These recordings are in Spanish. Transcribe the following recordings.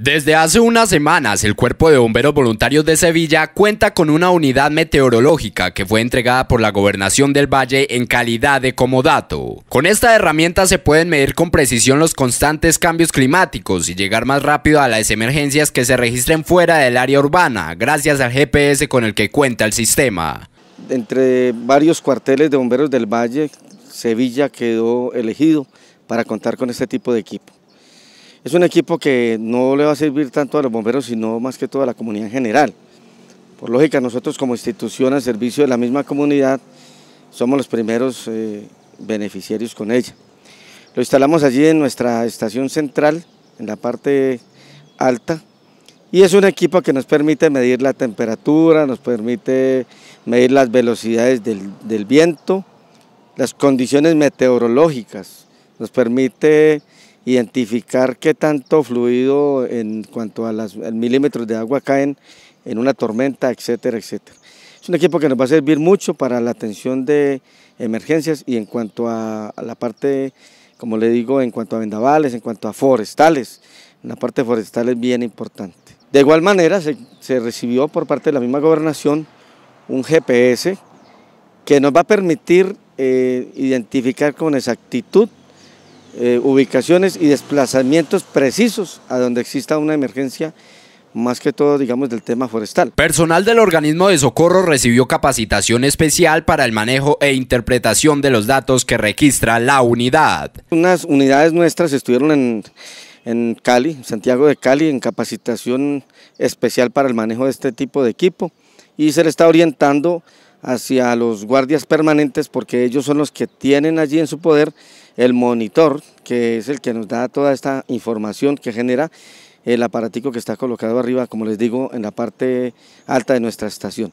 Desde hace unas semanas, el Cuerpo de Bomberos Voluntarios de Sevilla cuenta con una unidad meteorológica que fue entregada por la Gobernación del Valle en calidad de comodato. Con esta herramienta se pueden medir con precisión los constantes cambios climáticos y llegar más rápido a las emergencias que se registren fuera del área urbana, gracias al GPS con el que cuenta el sistema. Entre varios cuarteles de bomberos del Valle, Sevilla quedó elegido para contar con este tipo de equipo. Es un equipo que no le va a servir tanto a los bomberos, sino más que todo a la comunidad en general. Por lógica, nosotros como institución al servicio de la misma comunidad somos los primeros eh, beneficiarios con ella. Lo instalamos allí en nuestra estación central, en la parte alta, y es un equipo que nos permite medir la temperatura, nos permite medir las velocidades del, del viento, las condiciones meteorológicas, nos permite identificar qué tanto fluido en cuanto a los milímetros de agua caen en una tormenta, etcétera, etcétera. Es un equipo que nos va a servir mucho para la atención de emergencias y en cuanto a, la parte, como le digo, en cuanto a vendavales, en cuanto a forestales. La parte forestal es bien importante. De igual manera, se, recibió por parte de la misma gobernación un GPS que nos va a permitir eh, identificar con exactitud eh, ubicaciones y desplazamientos precisos a donde exista una emergencia más que todo, digamos, del tema forestal. Personal del organismo de socorro recibió capacitación especial para el manejo e interpretación de los datos que registra la unidad. Unas unidades nuestras estuvieron en, en Cali, Santiago de Cali, en capacitación especial para el manejo de este tipo de equipo y se le está orientando hacia los guardias permanentes porque ellos son los que tienen allí en su poder el monitor, que es el que nos da toda esta información que genera el aparatico que está colocado arriba, como les digo, en la parte alta de nuestra estación.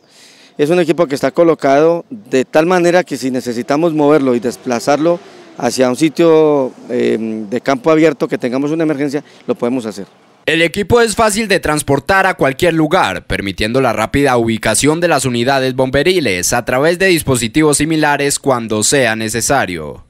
Es un equipo que está colocado de tal manera que si necesitamos moverlo y desplazarlo hacia un sitio eh, de campo abierto que tengamos una emergencia, lo podemos hacer. El equipo es fácil de transportar a cualquier lugar, permitiendo la rápida ubicación de las unidades bomberiles a través de dispositivos similares cuando sea necesario.